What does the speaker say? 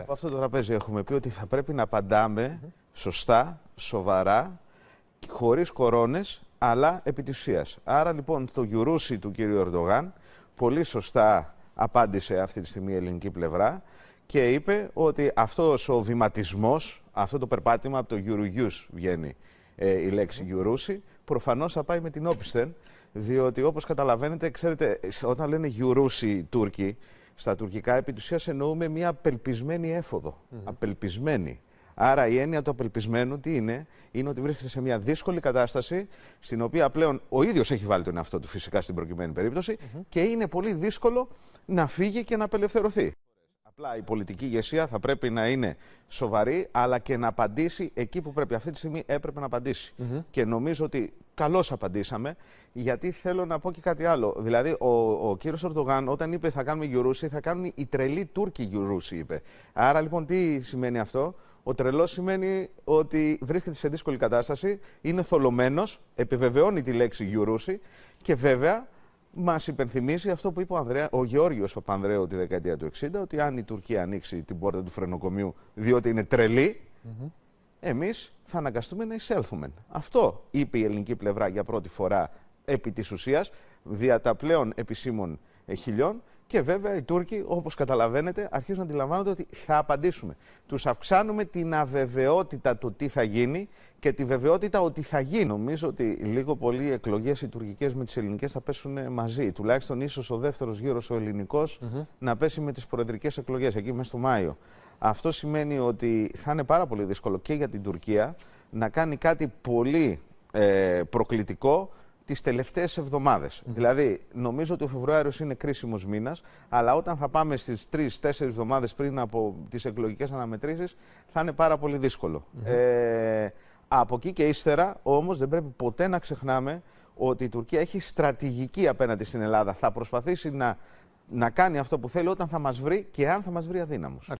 Από αυτό το τραπέζι έχουμε πει ότι θα πρέπει να απαντάμε σωστά, σοβαρά, χωρίς κορώνες, αλλά επί Άρα λοιπόν το γιουρούσι του κύριου Ερντογάν πολύ σωστά απάντησε αυτή τη στιγμή η ελληνική πλευρά και είπε ότι αυτός ο βηματισμός, αυτό το περπάτημα από το γιουρουγιούς βγαίνει ε, η λέξη γιουρούσι, προφανώς θα πάει με την όπισθεν, διότι όπως καταλαβαίνετε, ξέρετε, όταν λένε γιουρούσι οι Τούρκοι, στα τουρκικά επί ουσίας, εννοούμε μια απελπισμένη έφοδο. Απελπισμένη. Άρα η έννοια του απελπισμένου τι είναι, είναι ότι βρίσκεται σε μια δύσκολη κατάσταση, στην οποία πλέον ο ίδιος έχει βάλει τον εαυτό του φυσικά στην προκειμένη περίπτωση και είναι πολύ δύσκολο να φύγει και να απελευθερωθεί. Απλά η πολιτική ηγεσία θα πρέπει να είναι σοβαρή, αλλά και να απαντήσει εκεί που πρέπει. Αυτή τη στιγμή έπρεπε να απαντήσει. Και νομίζω ότι καλώς απαντήσαμε, γιατί θέλω να πω και κάτι άλλο. Δηλαδή, ο, ο κύριος Ορτογάν, όταν είπε θα κάνουμε γιουρούσι, θα κάνουν οι τρελοί Τούρκοι γιουρούσι είπε. Άρα λοιπόν, τι σημαίνει αυτό. Ο τρελός σημαίνει ότι βρίσκεται σε δύσκολη κατάσταση, είναι θολωμένος, επιβεβαιώνει τη λέξη γιουρούση και βέβαια μας υπενθυμίζει αυτό που είπε ο, Ανδρέα, ο Γεώργιος Παπανδρέου τη δεκαετία του 60, ότι αν η Τουρκία ανοίξει την πόρτα του φρενοκομείου διότι είναι τρελή, εμείς θα αναγκαστούμε να εισέλθουμε. Αυτό είπε η ελληνική πλευρά για πρώτη φορά επί της ουσίας, δια τα πλέον επισήμων ε, χιλιών. Και βέβαια οι Τούρκοι, όπως καταλαβαίνετε, αρχίζουν να αντιλαμβάνονται ότι θα απαντήσουμε. Τους αυξάνουμε την αβεβαιότητα του τι θα γίνει και τη βεβαιότητα ότι θα γίνει. Νομίζω ότι λίγο πολύ οι εκλογές οι τουρκικές με τις ελληνικές θα πέσουν ε, μαζί. Τουλάχιστον ίσως ο δεύτερος γύρος, ο ελληνικός, να πέσει με τις προεδρικές εκλογές εκεί μέσα στο Μάιο. Αυτό σημαίνει ότι θα είναι πάρα πολύ δύσκολο και για την Τουρκία να κάνει κάτι πολύ ε, προκλητικό τις τελευταίες εβδομάδες. Δηλαδή, νομίζω ότι ο Φεβρουάριος είναι κρίσιμος μήνας, αλλά όταν θα πάμε στις τρει-τέσσερι εβδομάδες πριν από τις εκλογικές αναμετρήσεις, θα είναι πάρα πολύ δύσκολο. Ε, από εκεί και ύστερα, όμως, δεν πρέπει ποτέ να ξεχνάμε ότι η Τουρκία έχει στρατηγική απέναντι στην Ελλάδα. Θα προσπαθήσει να, να κάνει αυτό που θέλει όταν θα μας βρει και αν θα μας βρει αδύναμος.